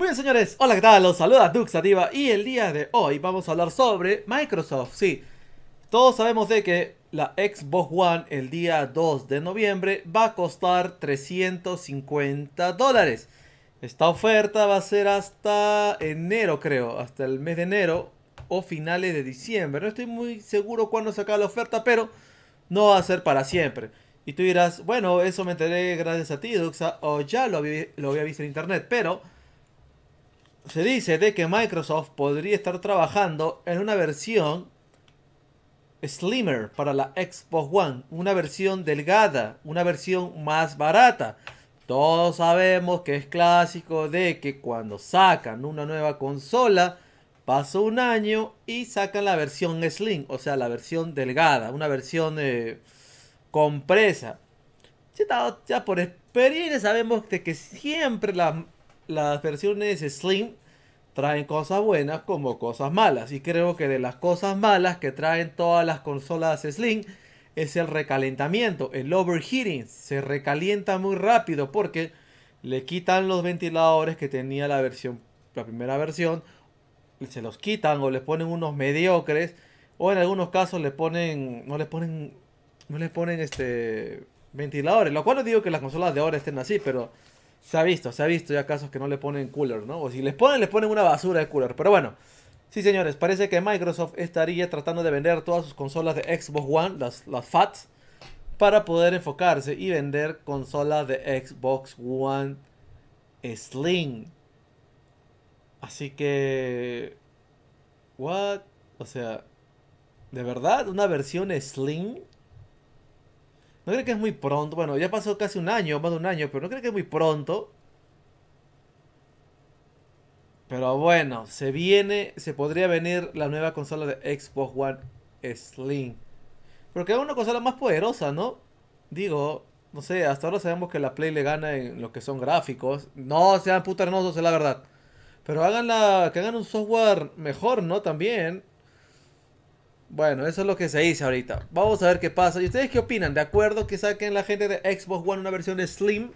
Muy bien señores, hola qué tal, los saluda Duxativa y el día de hoy vamos a hablar sobre Microsoft, sí. Todos sabemos de que la Xbox One el día 2 de noviembre va a costar 350 dólares. Esta oferta va a ser hasta enero creo, hasta el mes de enero o finales de diciembre. No estoy muy seguro cuándo acaba la oferta, pero no va a ser para siempre. Y tú dirás, bueno, eso me enteré gracias a ti, Duxa, o ya lo había visto en internet, pero se dice de que Microsoft podría estar trabajando en una versión slimmer para la Xbox One, una versión delgada, una versión más barata. Todos sabemos que es clásico de que cuando sacan una nueva consola, pasa un año y sacan la versión slim, o sea, la versión delgada, una versión eh, compresa. Ya, por experiencia sabemos de que siempre la las versiones Slim traen cosas buenas como cosas malas. Y creo que de las cosas malas que traen todas las consolas Slim es el recalentamiento, el overheating. Se recalienta muy rápido porque le quitan los ventiladores que tenía la versión, la primera versión, se los quitan o les ponen unos mediocres o en algunos casos le ponen, no les ponen, no les ponen este ventiladores. Lo cual no digo que las consolas de ahora estén así, pero se ha visto, se ha visto ya casos que no le ponen cooler, ¿no? O si les ponen, les ponen una basura de cooler. Pero bueno, sí señores, parece que Microsoft estaría tratando de vender todas sus consolas de Xbox One, las, las FATs, para poder enfocarse y vender consolas de Xbox One Slim. Así que... ¿What? O sea, ¿de verdad? ¿Una versión Slim? ¿No creo que es muy pronto? Bueno, ya pasó casi un año, más de un año, pero ¿no creo que es muy pronto? Pero bueno, se viene, se podría venir la nueva consola de Xbox One Slim. Pero es una consola más poderosa, ¿no? Digo, no sé, hasta ahora sabemos que la Play le gana en lo que son gráficos. No sean puternosos, es la verdad. Pero hagan la, que hagan un software mejor, ¿no? También. Bueno, eso es lo que se dice ahorita. Vamos a ver qué pasa. ¿Y ustedes qué opinan? ¿De acuerdo que saquen la gente de Xbox One una versión de Slim?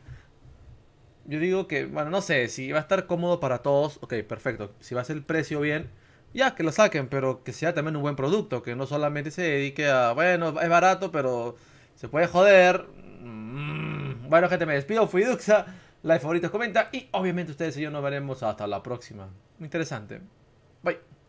Yo digo que, bueno, no sé, si va a estar cómodo para todos, ok, perfecto. Si va a ser el precio bien, ya que lo saquen, pero que sea también un buen producto, que no solamente se dedique a, bueno, es barato, pero se puede joder. Mm. Bueno, gente, me despido. Fui Duxa, like, favoritos, comenta y obviamente ustedes y yo nos veremos hasta la próxima. Interesante. Bye.